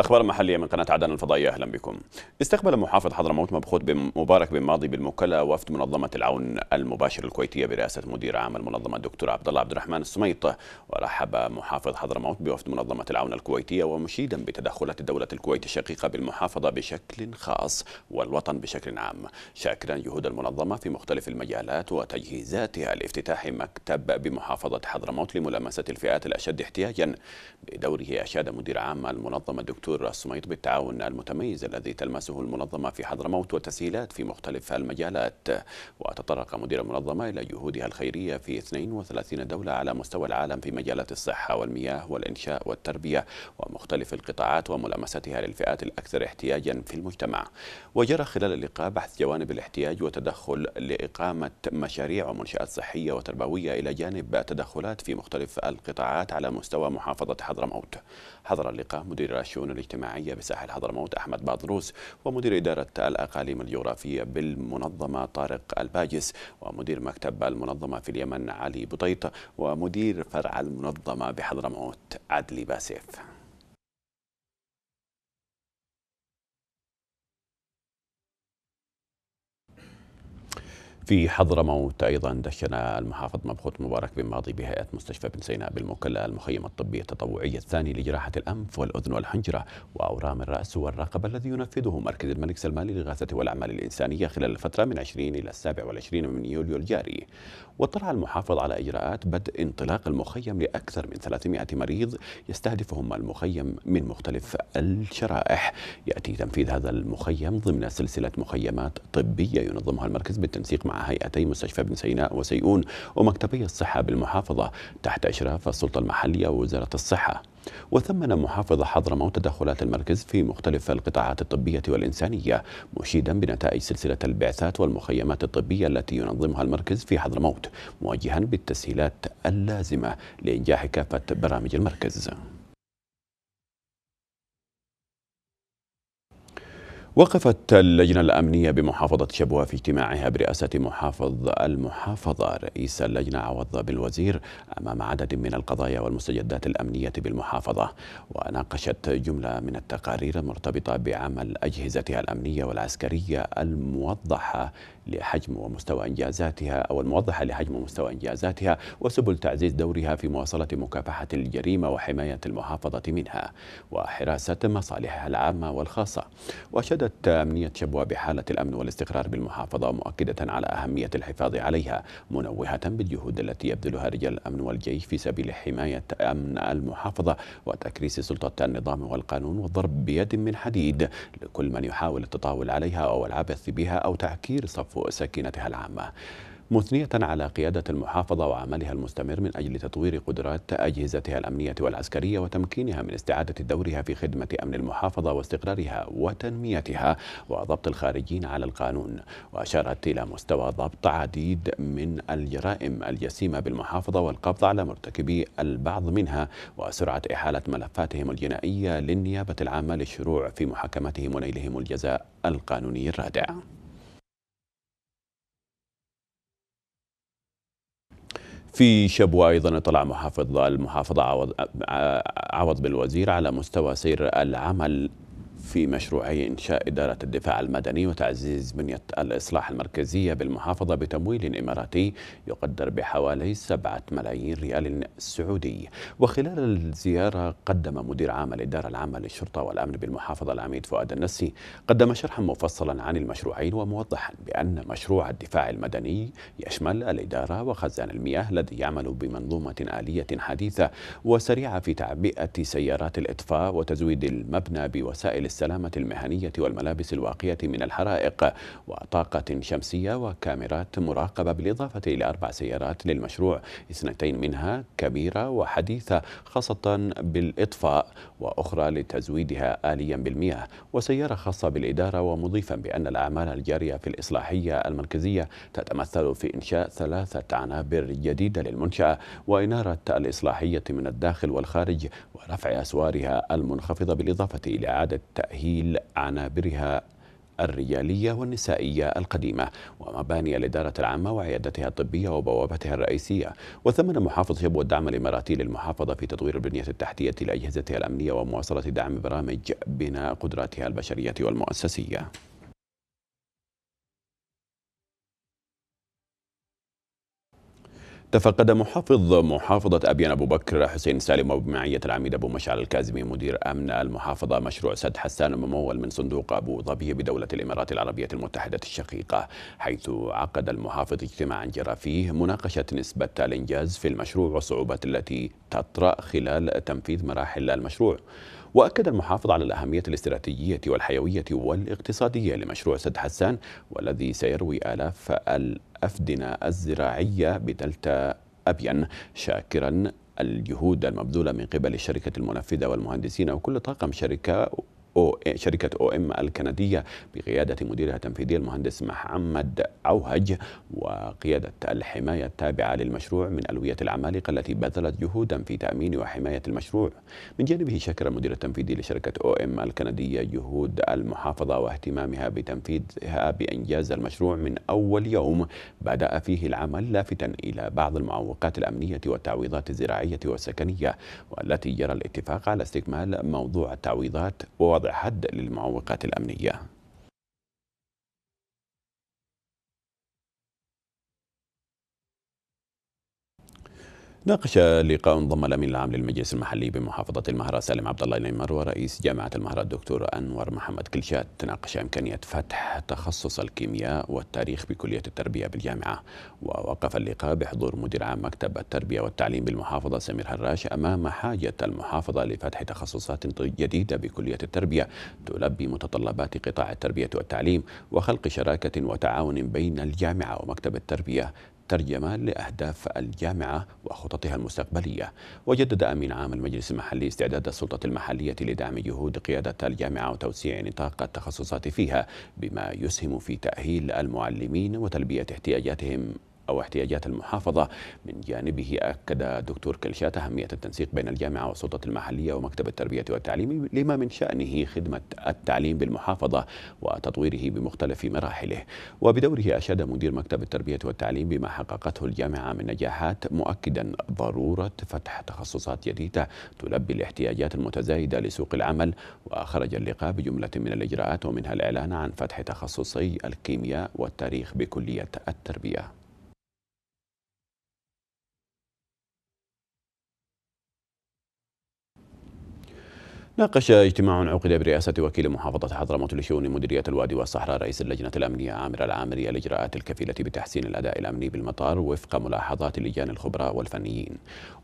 الأخبار المحلية من قناة عدن الفضائية أهلا بكم استقبل محافظ حضرموت مبخوت بن مبارك بن ماضي بالمكلا وفد منظمة العون المباشر الكويتية برئاسة مدير عام المنظمة الدكتور عبد الله عبد الرحمن السميط ورحب محافظ حضرموت بوفد منظمة العون الكويتية ومشيدا بتدخلات دولة الكويت الشقيقة بالمحافظة بشكل خاص والوطن بشكل عام شاكرا جهود المنظمة في مختلف المجالات وتجهيزاتها لافتتاح مكتب بمحافظة حضرموت لملامسة الفئات الأشد احتياجا بدوره أشاد مدير عام المنظمة الدكتور الدكتور الصميط بالتعاون المتميز الذي تلمسه المنظمة في حضرموت وتسهيلات في مختلف المجالات وتطرق مدير المنظمة إلى جهودها الخيرية في 32 دولة على مستوى العالم في مجالات الصحة والمياه والإنشاء والتربية ومختلف القطاعات وملامستها للفئات الأكثر احتياجا في المجتمع وجرى خلال اللقاء بحث جوانب الاحتياج وتدخل لإقامة مشاريع ومنشآت صحية وتربوية إلى جانب تدخلات في مختلف القطاعات على مستوى محافظة حضرموت حضر اللقاء مدير الشؤون الاجتماعية بساحل حضرموت أحمد باطروس ومدير إدارة الأقاليم الجغرافية بالمنظمة طارق الباجس ومدير مكتب المنظمة في اليمن علي بطيط ومدير فرع المنظمة بحضرموت عدلي باسيف في حضرموت أيضا دشن المحافظ مبخوت مبارك بن ماضي بهيئة مستشفى بن سيناء بالمقلة المخيم الطبي التطوعي الثاني لجراحة الأنف والأذن والحنجرة وأورام الرأس والرقبة الذي ينفذه مركز الملك سلمان للإغاثة والأعمال الإنسانية خلال الفترة من 20 إلى 27 من يوليو الجاري واطلع المحافظ على إجراءات بدء انطلاق المخيم لأكثر من 300 مريض يستهدفهم المخيم من مختلف الشرائح يأتي تنفيذ هذا المخيم ضمن سلسلة مخيمات طبية ينظمها المركز بالتنسيق مع هيئتي مستشفى بن سيناء وسيئون ومكتبي الصحة بالمحافظة تحت إشراف السلطة المحلية ووزارة الصحة وثمن محافظ حضرموت تدخلات المركز في مختلف القطاعات الطبية والإنسانية مشيدا بنتائج سلسلة البعثات والمخيمات الطبية التي ينظمها المركز في حضرموت موجها بالتسهيلات اللازمة لإنجاح كافة برامج المركز وقفت اللجنة الأمنية بمحافظة شبوة في اجتماعها برئاسة محافظ المحافظة رئيس اللجنة عوض بالوزير أمام عدد من القضايا والمستجدات الأمنية بالمحافظة وناقشت جملة من التقارير المرتبطة بعمل أجهزتها الأمنية والعسكرية الموضحة لحجم ومستوى إنجازاتها أو الموضحة لحجم ومستوى إنجازاتها وسبل تعزيز دورها في مواصلة مكافحة الجريمة وحماية المحافظة منها وحراسة مصالحها العامة والخاصة وأشادت أمنية شبوة بحالة الأمن والاستقرار بالمحافظة مؤكدة على أهمية الحفاظ عليها منوهة بالجهود التي يبذلها رجال الأمن والجيش في سبيل حماية أمن المحافظة وتكريس سلطة النظام والقانون والضرب بيد من حديد لكل من يحاول التطاول عليها أو العبث بها أو تعكير صفوة سكينتها العامة مثنية على قيادة المحافظة وعملها المستمر من أجل تطوير قدرات أجهزتها الأمنية والعسكرية وتمكينها من استعادة دورها في خدمة أمن المحافظة واستقرارها وتنميتها وضبط الخارجين على القانون وأشارت إلى مستوى ضبط عديد من الجرائم الجسيمة بالمحافظة والقبض على مرتكبي البعض منها وسرعة إحالة ملفاتهم الجنائية للنيابة العامة للشروع في محاكمتهم ونيلهم الجزاء القانوني الرادع في شبوة أيضا اطلع محافظ المحافظة عوض, عوض بالوزير على مستوى سير العمل في مشروعي إنشاء إدارة الدفاع المدني وتعزيز بنية الإصلاح المركزية بالمحافظة بتمويل إماراتي يقدر بحوالي سبعة ملايين ريال سعودي وخلال الزيارة قدم مدير عام الإدارة العامة للشرطة والأمن بالمحافظة العميد فؤاد النسي قدم شرحا مفصلا عن المشروعين وموضحا بأن مشروع الدفاع المدني يشمل الإدارة وخزان المياه الذي يعمل بمنظومة آلية حديثة وسريعة في تعبئة سيارات الإطفاء وتزويد المبنى بوسائل السلامة المهنية والملابس الواقية من الحرائق وطاقة شمسية وكاميرات مراقبة بالإضافة إلى أربع سيارات للمشروع اثنتين منها كبيرة وحديثة خاصة بالإطفاء وأخرى لتزويدها آليا بالمياه وسيارة خاصة بالإدارة ومضيفا بأن الأعمال الجارية في الإصلاحية المركزية تتمثل في إنشاء ثلاثة عنابر جديدة للمنشأة وإنارة الإصلاحية من الداخل والخارج ورفع أسوارها المنخفضة بالإضافة إلى إعادة تأهيل عنابرها الرجالية والنسائية القديمة ومباني الإدارة العامة وعيادتها الطبية وبوابتها الرئيسية وثمن محافظ شبوة الدعم الإماراتي للمحافظة في تطوير البنية التحتية لأجهزتها الأمنية ومواصلة دعم برامج بناء قدراتها البشرية والمؤسسية تفقد محافظ محافظة أبيان أبو بكر حسين سالم وبمعية العميد أبو مشعل الكازمي مدير أمن المحافظة مشروع سد حسان الممول من صندوق أبو ظبي بدولة الإمارات العربية المتحدة الشقيقة حيث عقد المحافظ اجتماعا جرى فيه مناقشة نسبة الإنجاز في المشروع والصعوبات التي تطرأ خلال تنفيذ مراحل المشروع وأكد المحافظ على الأهمية الاستراتيجية والحيوية والاقتصادية لمشروع سد حسان والذي سيروي آلاف الأفدنة الزراعية بدلتا أبين شاكرا الجهود المبذولة من قبل الشركة المنفذة والمهندسين وكل طاقم شركة أو إيه، شركة أو إم الكندية بقيادة مديرها التنفيذي المهندس محمد عوهج وقيادة الحماية التابعة للمشروع من ألوية العمالقة التي بذلت جهودا في تأمين وحماية المشروع من جانبه شكر المدير التنفيذي لشركة أو إم الكندية جهود المحافظة واهتمامها بتنفيذها بإنجاز المشروع من أول يوم بدأ فيه العمل لافتا إلى بعض المعوقات الأمنية والتعويضات الزراعية والسكنية والتي جرى الاتفاق على استكمال موضوع التعويضات ووضع حد للمعوقات الامنيه ناقش لقاء انضم الامين العام للمجلس المحلي بمحافظه المهره سالم عبد الله النمر ورئيس جامعه المهره الدكتور انور محمد كلشات تناقش امكانيه فتح تخصص الكيمياء والتاريخ بكليه التربيه بالجامعه ووقف اللقاء بحضور مدير عام مكتب التربيه والتعليم بالمحافظه سمير هراش امام حاجه المحافظه لفتح تخصصات جديده بكليه التربيه تلبي متطلبات قطاع التربيه والتعليم وخلق شراكه وتعاون بين الجامعه ومكتب التربيه ترجمة لأهداف الجامعة وخططها المستقبلية وجدد أمين عام المجلس المحلي استعداد السلطة المحلية لدعم جهود قيادة الجامعة وتوسيع نطاق التخصصات فيها بما يسهم في تأهيل المعلمين وتلبية احتياجاتهم أو احتياجات المحافظة من جانبه أكد دكتور كلشات أهمية التنسيق بين الجامعة والسلطة المحلية ومكتب التربية والتعليم لما من شأنه خدمة التعليم بالمحافظة وتطويره بمختلف مراحله وبدوره أشاد مدير مكتب التربية والتعليم بما حققته الجامعة من نجاحات مؤكدا ضرورة فتح تخصصات جديدة تلبي الاحتياجات المتزايدة لسوق العمل وخرج اللقاء بجملة من الإجراءات ومنها الإعلان عن فتح تخصصي الكيمياء والتاريخ بكلية التربية ناقش اجتماع عقد برئاسة وكيل محافظة حضرموت لشؤون مديرية الوادي والصحراء رئيس اللجنة الأمنية عامر العامري الإجراءات الكفيلة بتحسين الأداء الأمني بالمطار وفق ملاحظات لجان الخبراء والفنيين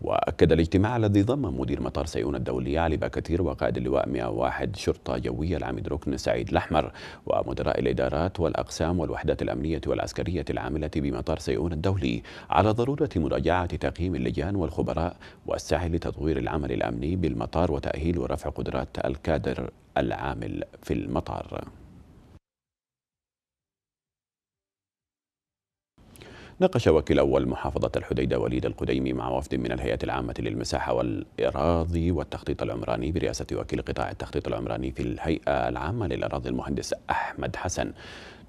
وأكد الاجتماع الذي ضم مدير مطار سيئون الدولي علي باكتير وقائد اللواء 101 شرطة جوية العميد ركن سعيد الأحمر ومدراء الإدارات والأقسام والوحدات الأمنية والعسكرية العاملة بمطار سيئون الدولي على ضرورة مراجعة تقييم اللجان والخبراء والسعي لتطوير العمل الأمني بالمطار وتأهيل ورفع قدرات الكادر العامل في المطار ناقش وكيل أول محافظة الحديدة وليد القديمي مع وفد من الهيئة العامة للمساحة والأراضي والتخطيط العمراني برئاسة وكيل قطاع التخطيط العمراني في الهيئة العامة للأراضي المهندس أحمد حسن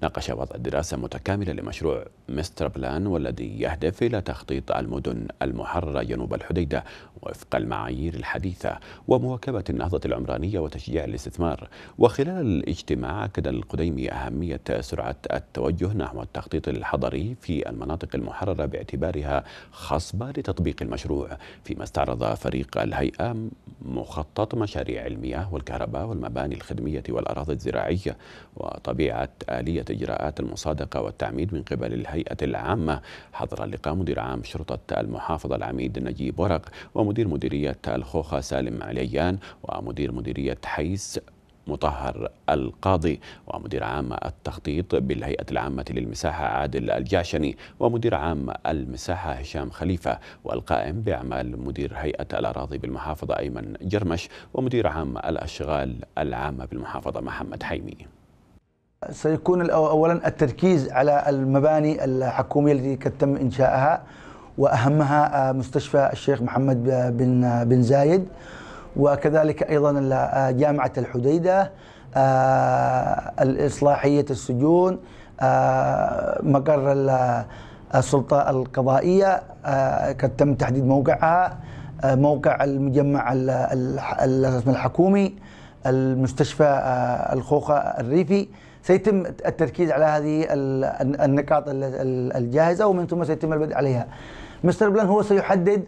ناقش وضع دراسة متكاملة لمشروع مستر بلان والذي يهدف إلى تخطيط المدن المحررة جنوب الحديدة وفق المعايير الحديثة ومواكبة النهضة العمرانية وتشجيع الاستثمار وخلال الاجتماع أكد القديمي أهمية سرعة التوجه نحو التخطيط الحضري في المناطق المحررة باعتبارها خصبة لتطبيق المشروع فيما استعرض فريق الهيئة مخطط مشاريع المياه والكهرباء والمباني الخدمية والأراضي الزراعية وطبيعة آلية إجراءات المصادقة والتعميد من قبل الهيئة العامة حضر اللقاء مدير عام شرطة المحافظة العميد نجيب ورق ومدير مديرية الخوخة سالم عليان ومدير مديرية حيس مطهر القاضي ومدير عام التخطيط بالهيئة العامة للمساحة عادل الجعشني ومدير عام المساحة هشام خليفة والقائم بأعمال مدير هيئة الأراضي بالمحافظة أيمن جرمش ومدير عام الأشغال العامة بالمحافظة محمد حيمي سيكون اولا التركيز على المباني الحكوميه التي قد تم انشائها واهمها آه، مستشفى الشيخ محمد بن بن زايد وكذلك ايضا آه، جامعه الحديده آه، الاصلاحيه السجون مقر السلطه القضائيه قد تم تحديد موقعها موقع المجمع الحكومي المستشفى الخوخه الريفي سيتم التركيز على هذه النقاط الجاهزه ومن ثم سيتم البدء عليها. مستر بلان هو سيحدد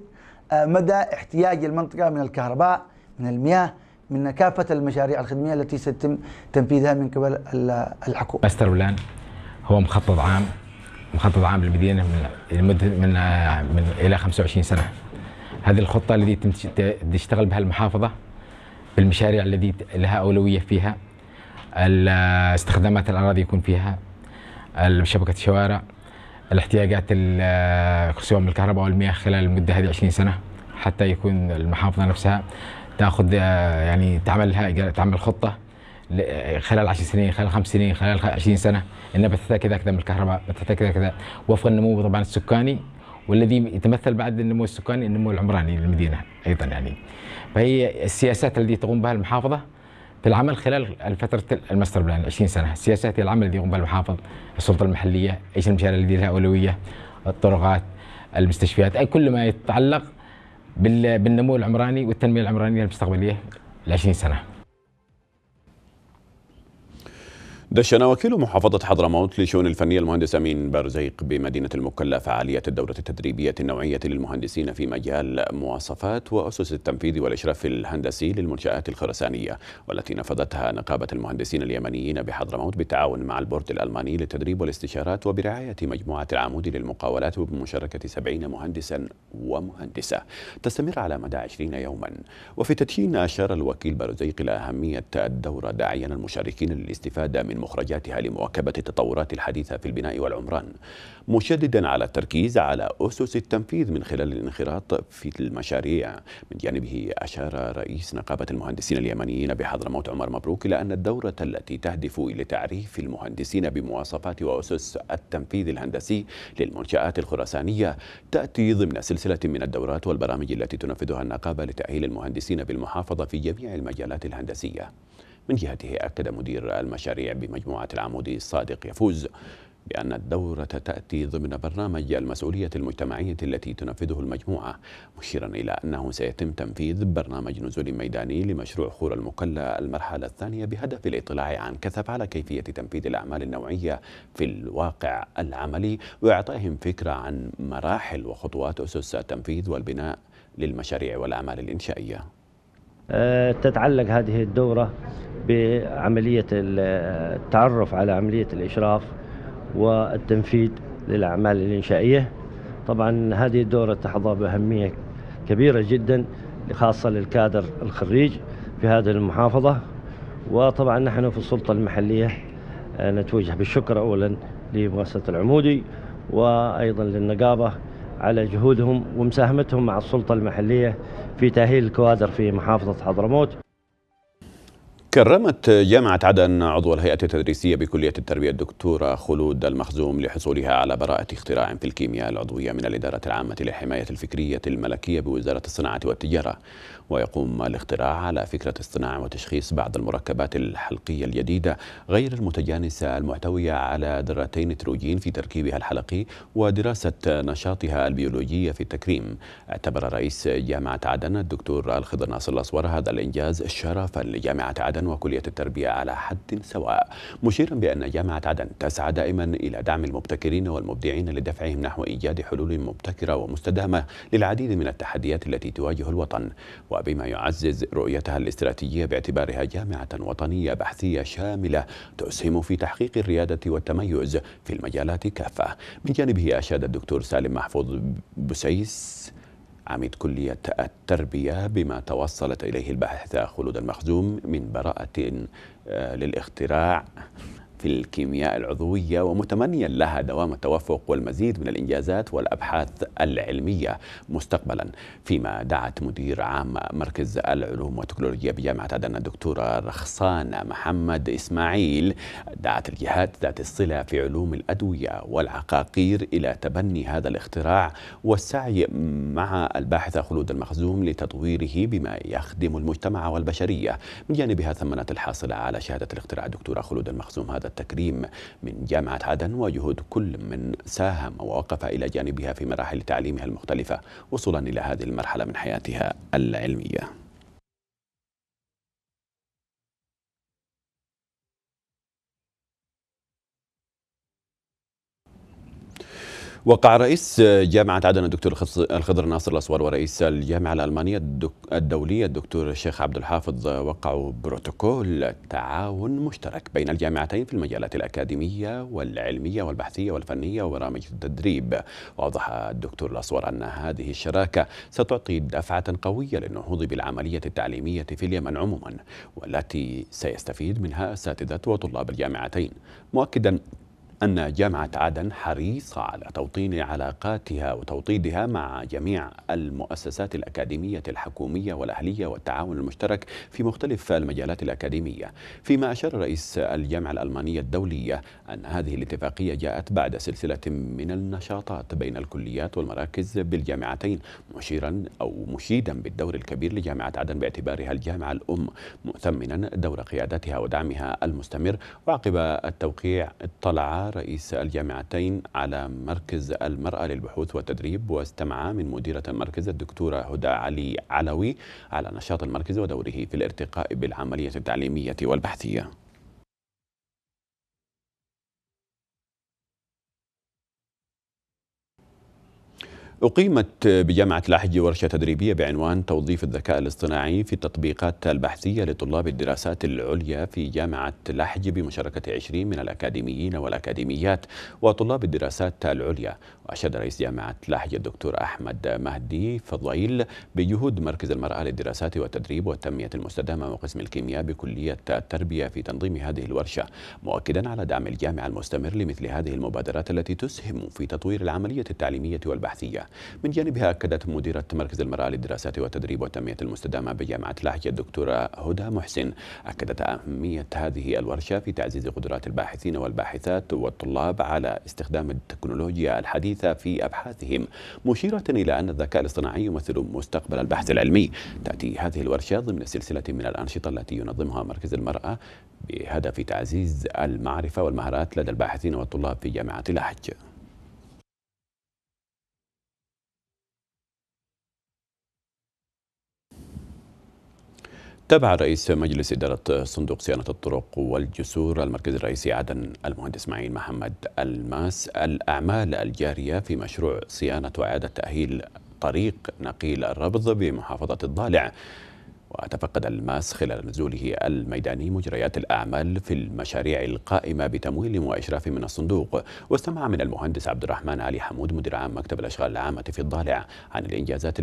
آه، مدى احتياج المنطقه من الكهرباء، من المياه، من كافه المشاريع الخدميه التي سيتم تنفيذها من قبل الحكومه. مستر بلان هو مخطط عام مخطط عام للمدينه من لمده من, آه، من الى 25 سنه. هذه الخطه التي تشتغل بها المحافظه بالمشاريع التي لها اولويه فيها استخدامات الاراضي يكون فيها شبكه الشوارع الاحتياجات خصوصا من الكهرباء والمياه خلال المده هذه 20 سنه حتى يكون المحافظه نفسها تاخذ يعني تعملها تعمل خطه خلال 10 سنين خلال 5 سنين خلال 20 سنه انها بتحتاج كذا كذا من الكهرباء بتحتاج كذا كذا وفق النمو طبعا السكاني والذي يتمثل بعد النمو السكاني النمو العمراني للمدينه ايضا يعني فهي السياسات التي تقوم بها المحافظه في العمل خلال فتره الماستر بلان 20 سنه، سياسات العمل التي يقوم بها المحافظ، السلطه المحليه، ايش المشاريع التي لها اولويه، الطرقات، المستشفيات، اي كل ما يتعلق بالنمو العمراني والتنميه العمرانيه المستقبليه ل 20 سنه. دشن وكيل محافظة حضرموت لشؤون الفنية المهندس أمين برزيق بمدينة المكلا فعالية الدورة التدريبية النوعية للمهندسين في مجال مواصفات وأسس التنفيذ والإشراف الهندسي للمنشآت الخرسانية والتي نفذتها نقابة المهندسين اليمنيين بحضرموت بالتعاون مع البورد الألماني للتدريب والاستشارات وبرعاية مجموعة العمود للمقاولات وبمشاركة 70 مهندسا ومهندسة تستمر على مدى 20 يوما وفي تدشين أشار الوكيل برزيق إلى أهمية الدورة داعيا المشاركين للاستفادة من مخرجاتها لمواكبة التطورات الحديثة في البناء والعمران مشددا على التركيز على أسس التنفيذ من خلال الانخراط في المشاريع من جانبه أشار رئيس نقابة المهندسين اليمنيين بحضرموت عمر مبروك إلى أن الدورة التي تهدف إلى تعريف المهندسين بمواصفات وأسس التنفيذ الهندسي للمنشآت الخراسانية تأتي ضمن سلسلة من الدورات والبرامج التي تنفذها النقابة لتأهيل المهندسين بالمحافظة في جميع المجالات الهندسية من جهته أكد مدير المشاريع بمجموعة العمودي الصادق يفوز بأن الدورة تأتي ضمن برنامج المسؤولية المجتمعية التي تنفذه المجموعة مشيرا إلى أنه سيتم تنفيذ برنامج نزول ميداني لمشروع خور المقلة المرحلة الثانية بهدف الاطلاع عن كثف على كيفية تنفيذ الأعمال النوعية في الواقع العملي وإعطائهم فكرة عن مراحل وخطوات أسس التنفيذ والبناء للمشاريع والأعمال الإنشائية آه، تتعلق هذه الدورة بعملية التعرف على عملية الإشراف والتنفيذ للأعمال الإنشائية طبعا هذه الدورة تحظى بأهمية كبيرة جدا خاصة للكادر الخريج في هذه المحافظة وطبعا نحن في السلطة المحلية آه، نتوجه بالشكر أولا لمؤسسة العمودي وأيضا للنقابة على جهودهم ومساهمتهم مع السلطة المحلية في تأهيل الكوادر في محافظة حضرموت كرمت جامعة عدن عضو الهيئة التدريسية بكلية التربية الدكتورة خلود المخزوم لحصولها على براءة اختراع في الكيمياء العضوية من الإدارة العامة للحماية الفكرية الملكية بوزارة الصناعة والتجارة ويقوم الاختراع على فكرة الصناعة وتشخيص بعض المركبات الحلقية الجديدة غير المتجانسة المحتوية على ذرتي نتروجين في تركيبها الحلقي ودراسة نشاطها البيولوجية في التكريم اعتبر رئيس جامعة عدن الدكتور الخضر ناصر الأصور هذا الإنجاز شرفا لجامعة عدن عدن وكلية التربية على حد سواء مشيرا بأن جامعة عدن تسعى دائما إلى دعم المبتكرين والمبدعين لدفعهم نحو إيجاد حلول مبتكرة ومستدامة للعديد من التحديات التي تواجه الوطن وبما يعزز رؤيتها الاستراتيجية باعتبارها جامعة وطنية بحثية شاملة تسهم في تحقيق الريادة والتميز في المجالات كافة من جانبه أشاد الدكتور سالم محفوظ بسيس عميد كلية التربية بما توصلت إليه الباحثة خلود المخزوم من براءة آه، للاختراع في الكيمياء العضوية ومتمنيا لها دوام التوفق والمزيد من الإنجازات والأبحاث العلمية مستقبلا فيما دعت مدير عام مركز العلوم والتكنولوجيا بجامعة عدن الدكتورة رخصان محمد إسماعيل دعت الجهات ذات الصلة في علوم الأدوية والعقاقير إلى تبني هذا الاختراع والسعي مع الباحثة خلود المخزوم لتطويره بما يخدم المجتمع والبشرية من جانبها ثمنت الحاصلة على شهادة الاختراع دكتورة خلود المخزوم هذا والتكريم من جامعة عدن وجهود كل من ساهم ووقف إلى جانبها في مراحل تعليمها المختلفة وصولا إلى هذه المرحلة من حياتها العلمية وقع رئيس جامعة عدن الدكتور الخضر ناصر الأسوار ورئيس الجامعة الألمانية الدولية الدكتور الشيخ عبد الحافظ وقعوا بروتوكول تعاون مشترك بين الجامعتين في المجالات الأكاديمية والعلمية والبحثية والفنية وبرامج التدريب وأوضح الدكتور الأسوار أن هذه الشراكة ستعطي دفعة قوية للنهوض بالعملية التعليمية في اليمن عموما والتي سيستفيد منها أساتذة وطلاب الجامعتين مؤكدا أن جامعة عدن حريصة على توطين علاقاتها وتوطيدها مع جميع المؤسسات الأكاديمية الحكومية والأهلية والتعاون المشترك في مختلف المجالات الأكاديمية فيما أشار رئيس الجامعة الألمانية الدولية أن هذه الاتفاقية جاءت بعد سلسلة من النشاطات بين الكليات والمراكز بالجامعتين مشيرا أو مشيدا بالدور الكبير لجامعة عدن باعتبارها الجامعة الأم مؤتمنا دور قيادتها ودعمها المستمر وعقب التوقيع اطلع رئيس الجامعتين على مركز المرأة للبحوث والتدريب واستمع من مديرة المركز الدكتورة هدى علي علوي على نشاط المركز ودوره في الارتقاء بالعملية التعليمية والبحثية أقيمت بجامعة لاحج ورشة تدريبية بعنوان توظيف الذكاء الاصطناعي في التطبيقات البحثية لطلاب الدراسات العليا في جامعة لاحج بمشاركة 20 من الأكاديميين والأكاديميات وطلاب الدراسات العليا وأشاد رئيس جامعة لاحج الدكتور أحمد مهدي فضيل بجهود مركز المرأة للدراسات والتدريب والتنمية المستدامة وقسم الكيمياء بكلية التربية في تنظيم هذه الورشة مؤكدا على دعم الجامعة المستمر لمثل هذه المبادرات التي تسهم في تطوير العملية التعليمية والبحثية من جانبها أكدت مديرة مركز المرأة للدراسات والتدريب والتنمية المستدامة بجامعة لاحية الدكتورة هدى محسن أكدت أهمية هذه الورشة في تعزيز قدرات الباحثين والباحثات والطلاب على استخدام التكنولوجيا الحديثة في أبحاثهم مشيرة إلى أن الذكاء الاصطناعي يمثل مستقبل البحث العلمي تأتي هذه الورشة ضمن سلسلة من الأنشطة التي ينظمها مركز المرأة بهدف تعزيز المعرفة والمهارات لدى الباحثين والطلاب في جامعة لاهيا تابع رئيس مجلس إدارة صندوق صيانة الطرق والجسور المركز الرئيسي عدن المهندس إسماعيل محمد الماس الأعمال الجارية في مشروع صيانة وإعادة تأهيل طريق نقيل الربض بمحافظة الضالع وتفقد الماس خلال نزوله الميداني مجريات الأعمال في المشاريع القائمة بتمويل وإشراف من الصندوق واستمع من المهندس عبد الرحمن علي حمود مدير عام مكتب الأشغال العامة في الضالع عن الإنجازات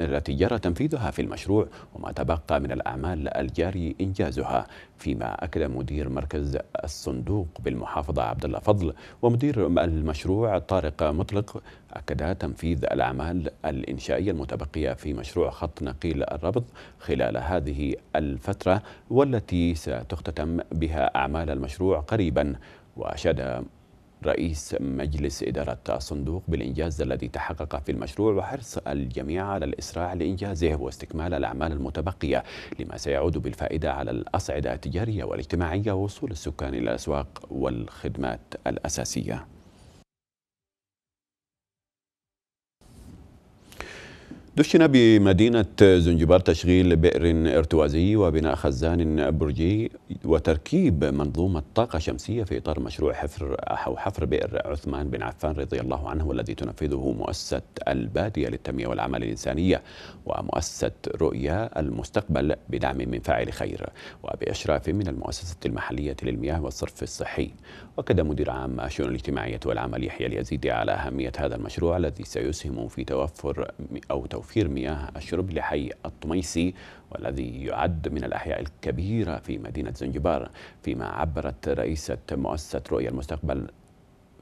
التي جرى تنفيذها في المشروع وما تبقى من الأعمال الجاري إنجازها فيما أكد مدير مركز الصندوق بالمحافظة عبد الله فضل ومدير المشروع طارق مطلق أكدا تنفيذ الأعمال الإنشائية المتبقية في مشروع خط نقيل الربط خلال هذه الفترة والتي ستختتم بها أعمال المشروع قريبا وأشاد رئيس مجلس إدارة الصندوق بالإنجاز الذي تحقق في المشروع وحرص الجميع على الإسراع لإنجازه واستكمال الأعمال المتبقية لما سيعود بالفائدة على الأصعدة التجارية والاجتماعية ووصول السكان إلى الأسواق والخدمات الأساسية دشن بمدينة زنجبار تشغيل بئر ارتوازي وبناء خزان برجي وتركيب منظومة طاقة شمسية في إطار مشروع حفر أو حفر بئر عثمان بن عفان رضي الله عنه والذي تنفذه مؤسسة البادية للتنمية والأعمال الإنسانية ومؤسسة رؤيا المستقبل بدعم من فاعل خير وبإشراف من المؤسسة المحلية للمياه والصرف الصحي وكد مدير عام الشؤون الاجتماعية والعمل يحيى اليزيدي على أهمية هذا المشروع الذي سيسهم في توفر أو توفير توفير مياه الشرب لحي الطميسي والذي يعد من الأحياء الكبيرة في مدينة زنجبار فيما عبرت رئيسة مؤسسة رؤية المستقبل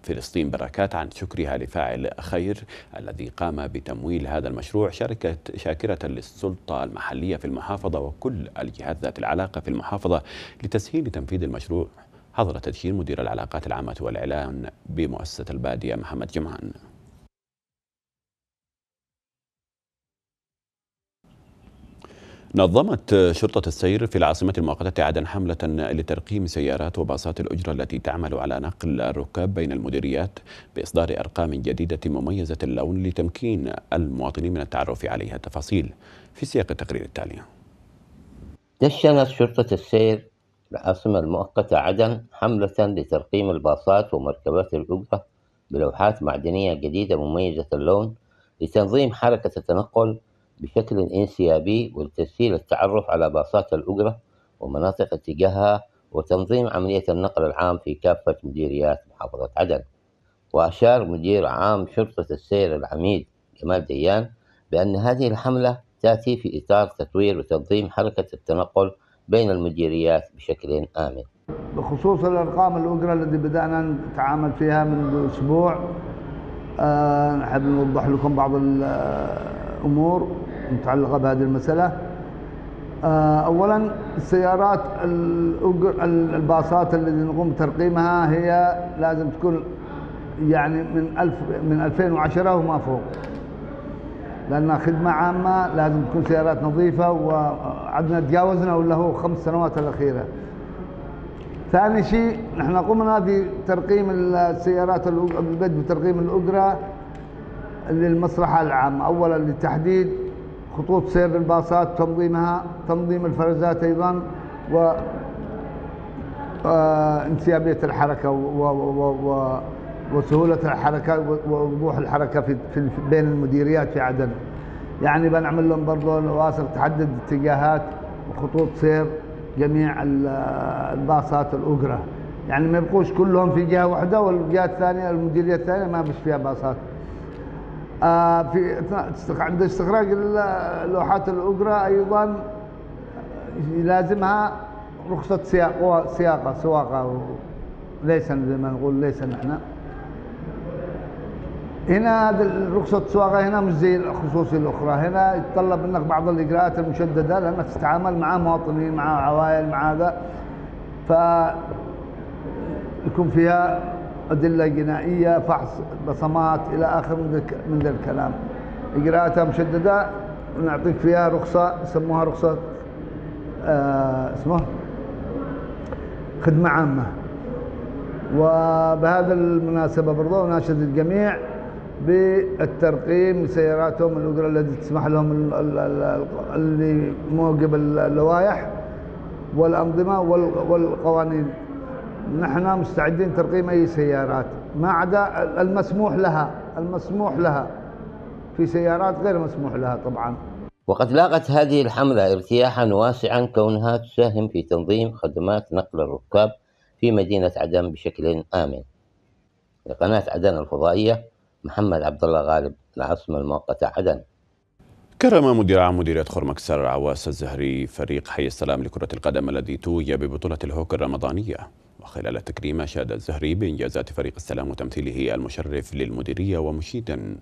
فلسطين بركات عن شكرها لفاعل خير الذي قام بتمويل هذا المشروع شركة شاكرة للسلطة المحلية في المحافظة وكل الجهات ذات العلاقة في المحافظة لتسهيل تنفيذ المشروع حضر تدشين مدير العلاقات العامة والإعلان بمؤسسة البادية محمد جمعان نظمت شرطة السير في العاصمة المؤقتة عدن حملة لترقيم سيارات وباصات الأجرة التي تعمل على نقل الركاب بين المديريات بإصدار أرقام جديدة مميزة اللون لتمكين المواطنين من التعرف عليها تفاصيل في سياق التقرير التالي دشنت شرطة السير العاصمة المؤقتة عدن حملة لترقيم الباصات ومركبات الأجرة بلوحات معدنية جديدة مميزة اللون لتنظيم حركة التنقل بشكل انسيابي ولتسهيل التعرف على باصات الأجرة ومناطق اتجاهها وتنظيم عملية النقل العام في كافة مديريات محافظة عدن وأشار مدير عام شرطة السير العميد جمال ديان بأن هذه الحملة تأتي في إطار تطوير وتنظيم حركة التنقل بين المديريات بشكل آمن بخصوص الأرقام الأجرة التي بدأنا نتعامل فيها منذ أسبوع نحب آه، نوضح لكم بعض الأمور متعلقة بهذه المسألة آه، أولا السيارات الباصات التي نقوم بترقيمها هي لازم تكون يعني من ألف من 2010 وما فوق لأنها خدمة عامة لازم تكون سيارات نظيفة وعدنا تجاوزنا ولا هو خمس سنوات الأخيرة ثاني شيء نحن قمنا بترقيم السيارات بالبدء بترقيم الأجرة للمصلحة العامة أولا للتحديد خطوط سير الباصات تنظيمها تنظيم الفرزات أيضا و آه، انسيابية الحركة و... و... و... وسهولة الحركة ووضوح الحركة في, في بين المديريات في عدن يعني بنعمل لهم برضه نواصل تحدد اتجاهات وخطوط سير جميع آه، الباصات الأجرة يعني ما يبقوش كلهم في جهة واحدة والجهة الثانية المديرية الثانية ما بش فيها باصات آه، في عند استخراج اللوحات الأجرة أيضا يلازمها رخصة سياق سياقة سواقة ليس زي ما نقول ليس نحن هنا رخصة السواقة هنا مش زي الخصوصي الأخرى هنا يتطلب منك بعض الإجراءات المشددة لأنك تتعامل مع مواطنين مع عوائل مع هذا فيكون فيها أدلة جنائية فحص بصمات إلى آخر من ذا الكلام إجراءاتها مشددة ونعطيك فيها رخصة يسموها رخصة آه اسمه خدمة عامة وبهذا المناسبة برضو ناشد الجميع بالترقيم لسياراتهم الأجرة التي تسمح لهم اللي موجب اللوائح والأنظمة والقوانين نحن مستعدين ترقيم أي سيارات ما عدا المسموح لها المسموح لها في سيارات غير مسموح لها طبعا وقد لاقت هذه الحملة ارتياحا واسعا كونها تساهم في تنظيم خدمات نقل الركاب في مدينة عدن بشكل آمن لقناة عدن الفضائية محمد عبد الله غالب العاصمة المؤقتة عدن كرم مدير عام مديرية خرمكسر عواس الزهري فريق حي السلام لكرة القدم الذي توج ببطولة الهوكر الرمضانية وخلال تكريم شاد الزهري بإنجازات فريق السلام وتمثيله المشرف للمديرية ومشيدا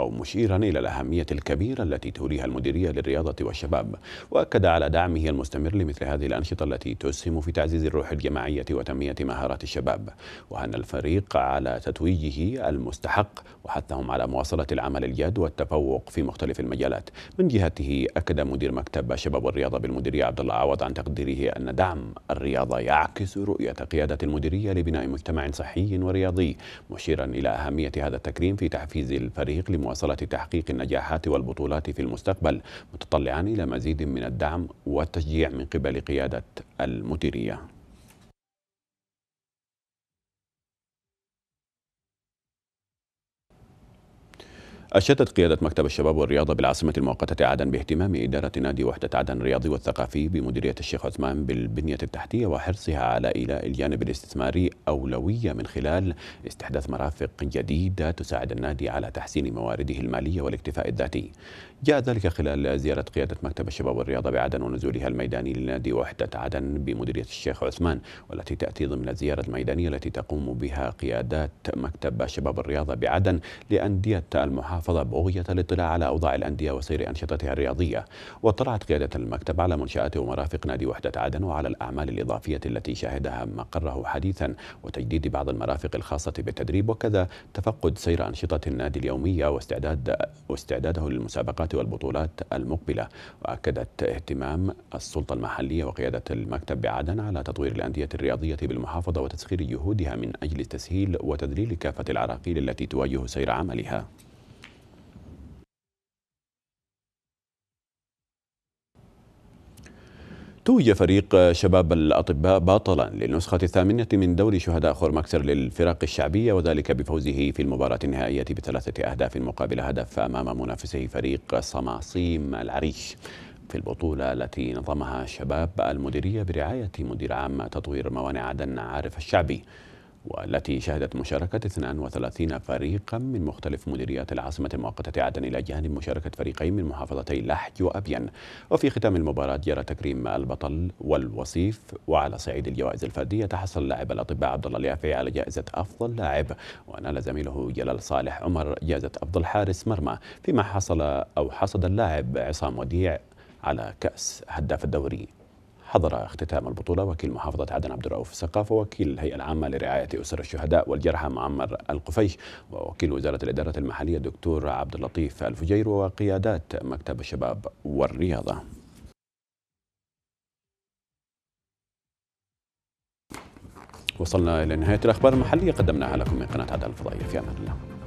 أو مشيرا إلى الأهمية الكبيرة التي توليها المديرية للرياضة والشباب وأكد على دعمه المستمر لمثل هذه الأنشطة التي تسهم في تعزيز الروح الجماعية وتنمية مهارات الشباب وأن الفريق على تتويجه المستحق وحثهم على مواصلة العمل الجاد والتفوق في مختلف المجالات من جهته أكد مدير مكتب شباب الرياضة بالمديرية عبد الله عوض عن تقديره أن دعم الرياضة يعكس رؤية قيادة المديرية لبناء مجتمع صحي ورياضي مشيرا إلى أهمية هذا التكريم في تحفيز الفريق لم لمواصلة تحقيق النجاحات والبطولات في المستقبل متطلعا إلى مزيد من الدعم والتشجيع من قبل قيادة المديرية أشادت قيادة مكتب الشباب والرياضة بالعاصمة المؤقتة عدن باهتمام إدارة نادي وحدة عدن الرياضي والثقافي بمديرية الشيخ عثمان بالبنية التحتية وحرصها على إيلاء الجانب الاستثماري أولوية من خلال استحداث مرافق جديدة تساعد النادي على تحسين موارده المالية والاكتفاء الذاتي. جاء ذلك خلال زيارة قيادة مكتب الشباب والرياضة بعدن ونزولها الميداني لنادي وحدة عدن بمديرية الشيخ عثمان والتي تأتي ضمن الزيارة الميدانية التي تقوم بها قيادات مكتب الشباب الرياضة بعدن لأندية المحافظة المحافظة بغية الاطلاع على أوضاع الأندية وسير أنشطتها الرياضية واطلعت قيادة المكتب على منشآت ومرافق نادي وحدة عدن وعلى الأعمال الإضافية التي شهدها مقره حديثا وتجديد بعض المرافق الخاصة بالتدريب وكذا تفقد سير أنشطة النادي اليومية واستعداد واستعداده للمسابقات والبطولات المقبلة وأكدت اهتمام السلطة المحلية وقيادة المكتب بعدن على تطوير الأندية الرياضية بالمحافظة وتسخير جهودها من أجل تسهيل وتذليل كافة العراقيل التي تواجه سير عملها توج فريق شباب الأطباء باطلا للنسخة الثامنة من دوري شهداء خورماكسر للفرق الشعبية وذلك بفوزه في المباراة النهائية بثلاثة أهداف مقابل هدف أمام منافسه فريق صماصيم العريش في البطولة التي نظمها شباب المديرية برعاية مدير عام تطوير موانئ عدن عارف الشعبي والتي شهدت مشاركة 32 فريقا من مختلف مديريات العاصمة المؤقتة عدن إلى جانب مشاركة فريقين من محافظتي لحج وأبين وفي ختام المباراة جرى تكريم البطل والوصيف وعلى صعيد الجوائز الفردية تحصل لاعب الأطباء عبد الله اليافعي على جائزة أفضل لاعب ونال زميله جلال صالح عمر جائزة أفضل حارس مرمى فيما حصل أو حصد اللاعب عصام وديع على كأس هداف الدوري حضر اختتام البطولة وكيل محافظة عدن عبد الرؤوف السقاف ووكيل الهيئة العامة لرعاية أسر الشهداء والجرحى معمر القفيش ووكيل وزارة الإدارة المحلية الدكتور عبد اللطيف الفجير وقيادات مكتب الشباب والرياضة وصلنا إلى نهاية الأخبار المحلية قدمناها لكم من قناة عدن الفضائية في أمان الله